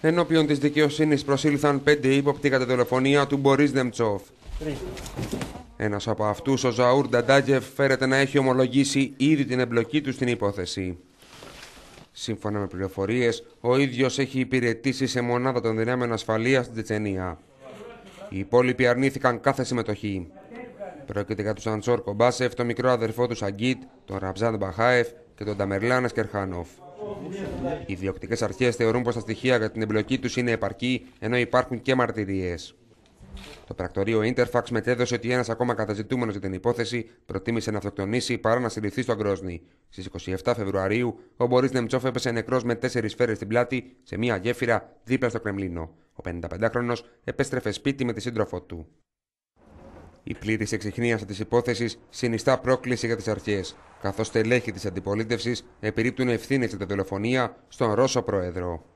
ενώπιον της δικαιοσύνης προσήλθαν πέντε ύποπτοι κατά τη δολοφονία του Μπορίς Δεμτσόφ. Ένας από αυτούς, ο Ζαούρ Νταντάγεφ, φέρεται να έχει ομολογήσει ήδη την εμπλοκή του στην υπόθεση. Σύμφωνα με πληροφορίες, ο ίδιος έχει υπηρετήσει σε μονάδα των δυνάμεων ασφαλείας στην Τσετσενία. Οι υπόλοιποι αρνήθηκαν κάθε συμμετοχή. Πρόκειται για τους Αντσόρ Κομπάσεφ, τον μικρό αδερφό του Σαγκίτ, τον Ραμζάν Μπαχάεφ και τον Ταμερλάνε Κερχάνοφ. Οι διοκτικές αρχές θεωρούν πως τα στοιχεία για την εμπλοκή τους είναι επαρκή, ενώ υπάρχουν και μαρτυρίες. Το πρακτορείο Interfax μετέδωσε ότι ένας ακόμα καταζητούμενος για την υπόθεση προτίμησε να αυτοκτονήσει παρά να συλληφθεί στον Κρόσνη. Στις 27 Φεβρουαρίου, ο Μπορίς Νεμτσόφ έπεσε νεκρός με τέσσερις σφαίρες στην πλάτη σε μια γέφυρα δίπλα στο Κρεμλίνο. Ο 55 χρονος επέστρεφε σπίτι με τη σύντροφό του. Η πλήρης εξυχνίαση της υπόθεσης συνιστά πρόκληση για τις αρχές, καθώς στελέχη της αντιπολίτευσης επιρρύπτουν ευθύνες για τη δολοφονία στον Ρώσο Πρόεδρο.